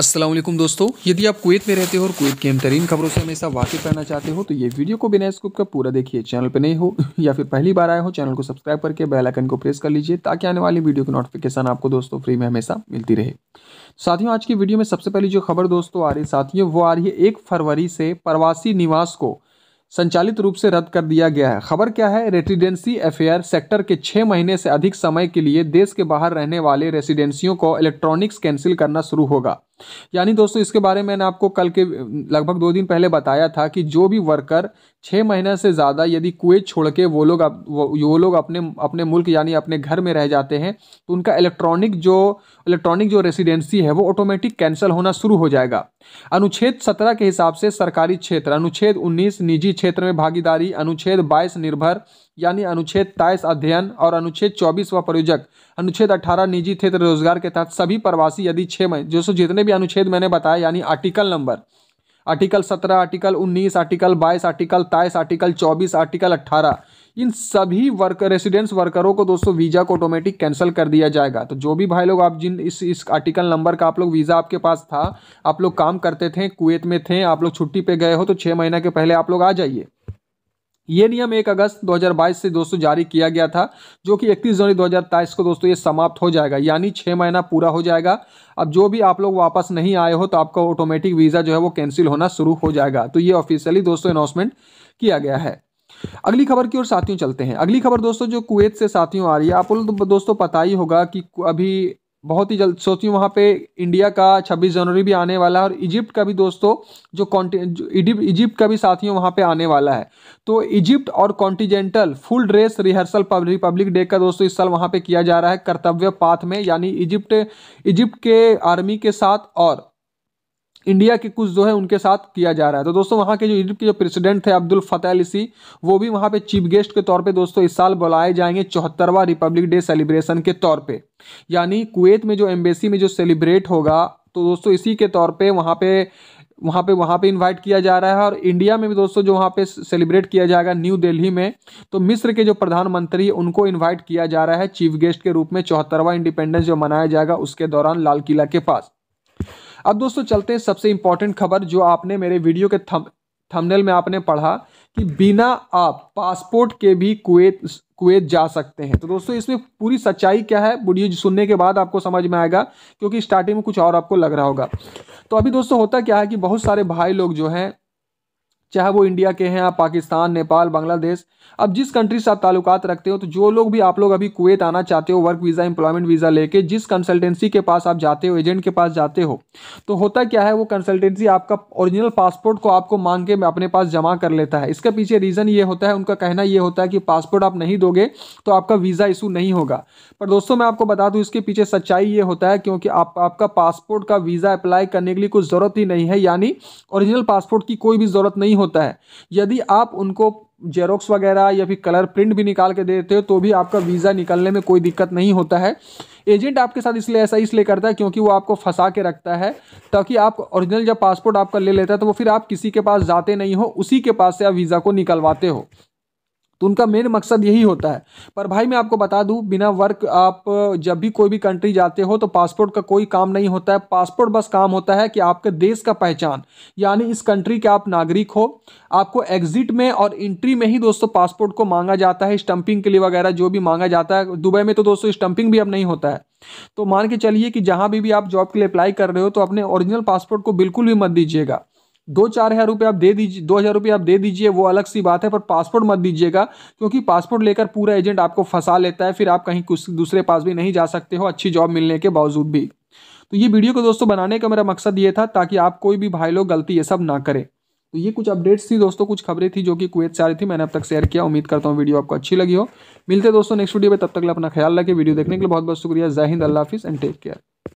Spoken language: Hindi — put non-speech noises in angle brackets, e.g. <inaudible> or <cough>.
असलम दोस्तों यदि आप कुवैत में रहते हो और कुवैत की अहम तरीन खबरों से हमेशा वाकिफ रहना चाहते हो तो ये वीडियो को बिना स्कूप का पूरा देखिए चैनल पर नहीं हो <laughs> या फिर पहली बार आए हो चैनल को सब्सक्राइब करके बेल आइकन को प्रेस कर लीजिए ताकि आने वाली वीडियो की नोटिफिकेशन आपको दोस्तों फ्री में हमेशा मिलती रहे साथियों आज की वीडियो में सबसे पहली जो खबर दोस्तों आ रही है साथियों वो आ रही है एक फरवरी से प्रवासी निवास को संचालित रूप से रद्द कर दिया गया है खबर क्या है रेसिडेंसी अफेयर सेक्टर के छः महीने से अधिक समय के लिए देश के बाहर रहने वाले रेसिडेंसियों को इलेक्ट्रॉनिक्स कैंसिल करना शुरू होगा यानी दोस्तों इसके बारे में मैंने आपको कल के लगभग दो दिन पहले बताया था कि जो भी वर्कर छः महीने से ज़्यादा यदि कुएत छोड़ के वो लोग अप, वो लोग अपने अपने मुल्क यानी अपने घर में रह जाते हैं तो उनका इलेक्ट्रॉनिक जो इलेक्ट्रॉनिक जो रेसिडेंसी है वो ऑटोमेटिक कैंसिल होना शुरू हो जाएगा अनुच्छेद सत्रह के हिसाब से सरकारी क्षेत्र अनुच्छेद उन्नीस निजी क्षेत्र में भागीदारी अनुच्छेद बाईस निर्भर यानी अनुच्छेद ताइस अध्ययन और अनुच्छेद चौबीस व प्रयोजक अनुच्छेद अठारह निजी क्षेत्र रोजगार के तहत सभी प्रवासी यदि छः महीने जो सो जितने भी अनुच्छेद मैंने बताया यानी आर्टिकल नंबर आर्टिकल सत्रह आर्टिकल उन्नीस आर्टिकल बाईस आर्टिकल ताइस आर्टिकल चौबीस आर्टिकल अट्ठारह इन सभी वर्क रेसिडेंस वर्करों को दोस्तों वीज़ा को ऑटोमेटिक कैंसिल कर दिया जाएगा तो जो भी भाई लोग आप जिन इस इस आर्टिकल नंबर का आप लोग वीज़ा आपके पास था आप लोग काम करते थे कुवैत में थे आप लोग छुट्टी पे गए हो तो छः महीना के पहले आप लोग आ जाइए ये नियम एक अगस्त 2022 से दोस्तों जारी किया गया था जो कि 31 जनवरी 2023 को दोस्तों ये समाप्त हो जाएगा यानी छः महीना पूरा हो जाएगा अब जो भी आप लोग वापस नहीं आए हो तो आपका ऑटोमेटिक वीज़ा जो है वो कैंसिल होना शुरू हो जाएगा तो ये ऑफिशियली दोस्तों अनाउंसमेंट किया गया है अगली खबर की ओर साथियों चलते हैं अगली खबर दोस्तों जो कुवैत से साथियों आ रही है आप लोग तो दोस्तों पता ही होगा कि अभी बहुत ही जल्द हूँ वहाँ पे इंडिया का 26 जनवरी भी आने वाला है और इजिप्ट का भी दोस्तों जो कॉन्टी इजिप्ट का भी साथियों वहाँ पे आने वाला है तो इजिप्ट और continental full dress rehearsal republic day का दोस्तों इस साल वहाँ पे किया जा रहा है कर्तव्य पाथ में यानी इजिप्ट इजिप्ट के आर्मी के साथ और इंडिया के कुछ जो है उनके साथ किया जा रहा है तो दोस्तों वहाँ के जो इजिप्ट के जो प्रेसिडेंट थे अब्दुल फतेह अलीसी वो भी वहाँ पे चीफ गेस्ट के तौर पे दोस्तों इस साल बुलाए जाएंगे चौहत्तरवा रिपब्लिक डे सेलिब्रेशन के तौर पे यानी कुवैत में जो एम्बेसी में जो सेलिब्रेट होगा तो दोस्तों इसी के तौर पर वहाँ पे वहाँ पे वहाँ पे इनवाइट किया जा रहा है और इंडिया में भी दोस्तों जो वहाँ पे सेलिब्रेट किया जाएगा न्यू दिल्ली में तो मिस्र के जो प्रधानमंत्री उनको इनवाइट किया जा रहा है चीफ गेस्ट के रूप में चौहत्तरवा इंडिपेंडेंस जो मनाया जाएगा उसके दौरान लाल किला के पास अब दोस्तों चलते हैं सबसे इंपॉर्टेंट खबर जो आपने मेरे वीडियो के थम थमनेल में आपने पढ़ा कि बिना आप पासपोर्ट के भी कुवैत कुवैत जा सकते हैं तो दोस्तों इसमें पूरी सच्चाई क्या है वीडियो सुनने के बाद आपको समझ में आएगा क्योंकि स्टार्टिंग में कुछ और आपको लग रहा होगा तो अभी दोस्तों होता क्या है कि बहुत सारे भाई लोग जो हैं चाहे वो इंडिया के हैं आप पाकिस्तान नेपाल बांग्लादेश अब जिस कंट्री से आप ताल्लुकात रखते हो तो जो लोग भी आप लोग अभी कुवैत आना चाहते हो वर्क वीज़ा एम्प्लॉयमेंट वीज़ा लेके जिस कंसल्टेंसी के पास आप जाते हो एजेंट के पास जाते हो तो होता क्या है वो कंसल्टेंसी आपका ओरिजिनल पासपोर्ट को आपको मांग के अपने पास जमा कर लेता है इसके पीछे रीज़न ये होता है उनका कहना ये होता है कि पासपोर्ट आप नहीं दोगे तो आपका वीज़ा इशू नहीं होगा पर दोस्तों मैं आपको बता दूँ इसके पीछे सच्चाई ये होता है क्योंकि आप आपका पासपोर्ट का वीज़ा अप्लाई करने के लिए कुछ ज़रूरत ही नहीं है यानी ओरिजिनल पासपोर्ट की कोई भी ज़रूरत नहीं होता है यदि आप उनको जेरोक्स वगैरह या फिर कलर प्रिंट भी निकाल के देते हो तो भी आपका वीज़ा निकलने में कोई दिक्कत नहीं होता है एजेंट आपके साथ इसलिए ऐसा इसलिए करता है क्योंकि वो आपको फंसा के रखता है ताकि आप ओरिजिनल जब पासपोर्ट आपका ले लेता है तो वो फिर आप किसी के पास जाते नहीं हो उसी के पास से आप वीज़ा को निकलवाते हो तो उनका मेन मकसद यही होता है पर भाई मैं आपको बता दूं बिना वर्क आप जब भी कोई भी कंट्री जाते हो तो पासपोर्ट का कोई काम नहीं होता है पासपोर्ट बस काम होता है कि आपके देश का पहचान यानी इस कंट्री के आप नागरिक हो आपको एग्जिट में और एंट्री में ही दोस्तों पासपोर्ट को मांगा जाता है स्टम्पिंग के लिए वगैरह जो भी मांगा जाता है दुबई में तो दोस्तों स्टम्पिंग भी अब नहीं होता है तो मान के चलिए कि जहाँ भी, भी आप जॉब के लिए अप्लाई कर रहे हो तो अपने ओरिजिनल पासपोर्ट को बिल्कुल भी मत दीजिएगा दो चार हज़ार रुपये आप दे दीजिए दो हज़ार रुपये आप दे दीजिए वो अलग सी बात है पर पासपोर्ट मत दीजिएगा क्योंकि पासपोर्ट लेकर पूरा एजेंट आपको फंसा लेता है फिर आप कहीं कुछ दूसरे पास भी नहीं जा सकते हो अच्छी जॉब मिलने के बावजूद भी तो ये वीडियो को दोस्तों बनाने का मेरा मकसद ये था ताकि आप कोई भी भाई लोग गलती ये सब ना करें तो ये कुछ अपडेट्स थी दोस्तों कुछ खबरें थी जो कि कुवैत से आ रही थी मैंने अब तक शेयर किया उम्मीद करता हूँ वीडियो आपको अच्छी लगी हो मिलते दोस्तों नेक्स्ट वीडियो में तब तक अपना ख्याल रखें वीडियो देखने के लिए बहुत बहुत शुक्रिया जय हिंद अल्लाह हाफिज़ एंड टेक केयर